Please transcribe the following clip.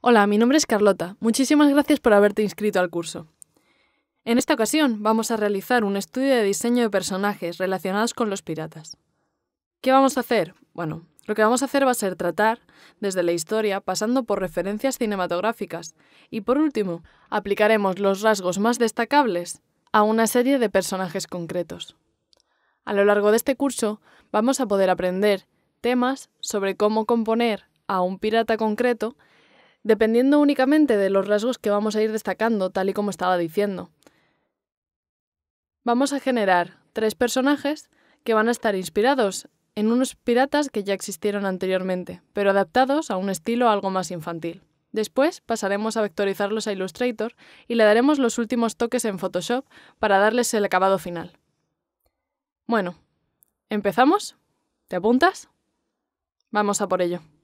Hola, mi nombre es Carlota. Muchísimas gracias por haberte inscrito al curso. En esta ocasión vamos a realizar un estudio de diseño de personajes relacionados con los piratas. ¿Qué vamos a hacer? Bueno, lo que vamos a hacer va a ser tratar desde la historia, pasando por referencias cinematográficas y por último, aplicaremos los rasgos más destacables a una serie de personajes concretos. A lo largo de este curso vamos a poder aprender temas sobre cómo componer a un pirata concreto dependiendo únicamente de los rasgos que vamos a ir destacando, tal y como estaba diciendo. Vamos a generar tres personajes que van a estar inspirados en unos piratas que ya existieron anteriormente, pero adaptados a un estilo algo más infantil. Después pasaremos a vectorizarlos a Illustrator y le daremos los últimos toques en Photoshop para darles el acabado final. Bueno, ¿empezamos? ¿Te apuntas? Vamos a por ello.